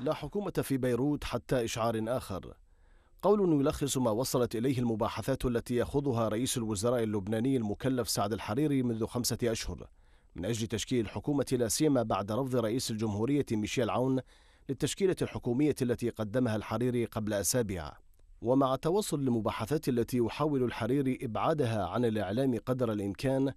لا حكومة في بيروت حتى إشعار آخر قول يلخص ما وصلت إليه المباحثات التي يخوضها رئيس الوزراء اللبناني المكلف سعد الحريري منذ خمسة أشهر من أجل تشكيل الحكومة لا سيما بعد رفض رئيس الجمهورية ميشيل عون للتشكيلة الحكومية التي قدمها الحريري قبل أسابيع ومع توصل المباحثات التي يحاول الحريري إبعادها عن الإعلام قدر الإمكان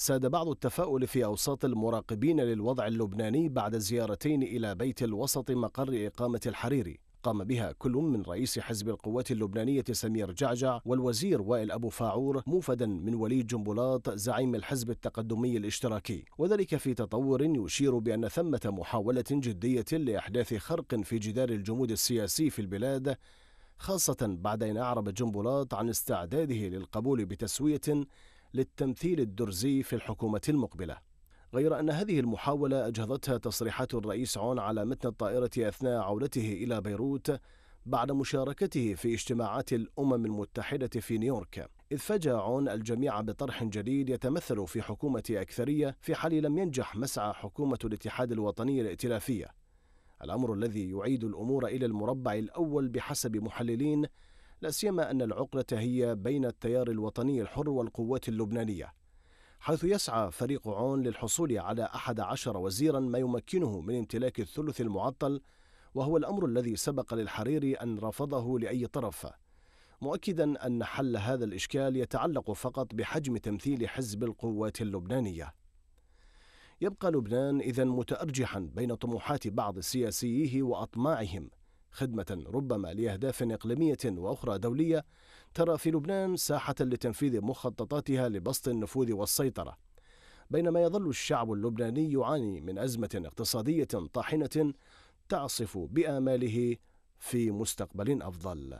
ساد بعض التفاؤل في أوساط المراقبين للوضع اللبناني بعد زيارتين إلى بيت الوسط مقر إقامة الحريري قام بها كل من رئيس حزب القوات اللبنانية سمير جعجع والوزير وائل أبو فاعور موفدا من وليد جنبلاط زعيم الحزب التقدمي الاشتراكي وذلك في تطور يشير بأن ثمة محاولة جدية لإحداث خرق في جدار الجمود السياسي في البلاد خاصة بعد أن أعرب جنبلاط عن استعداده للقبول بتسوية للتمثيل الدرزي في الحكومة المقبلة غير أن هذه المحاولة أجهضتها تصريحات الرئيس عون على متن الطائرة أثناء عودته إلى بيروت بعد مشاركته في اجتماعات الأمم المتحدة في نيويورك إذ فاجأ عون الجميع بطرح جديد يتمثل في حكومة أكثرية في حال لم ينجح مسعى حكومة الاتحاد الوطني الائتلافية الأمر الذي يعيد الأمور إلى المربع الأول بحسب محللين لا سيما أن العقدة هي بين التيار الوطني الحر والقوات اللبنانية حيث يسعى فريق عون للحصول على أحد عشر وزيرا ما يمكنه من امتلاك الثلث المعطل وهو الأمر الذي سبق للحريري أن رفضه لأي طرف مؤكدا أن حل هذا الإشكال يتعلق فقط بحجم تمثيل حزب القوات اللبنانية يبقى لبنان إذا متأرجحا بين طموحات بعض سياسيه وأطماعهم خدمة ربما لأهداف إقليمية وأخرى دولية ترى في لبنان ساحة لتنفيذ مخططاتها لبسط النفوذ والسيطرة بينما يظل الشعب اللبناني يعاني من أزمة اقتصادية طاحنة تعصف بآماله في مستقبل أفضل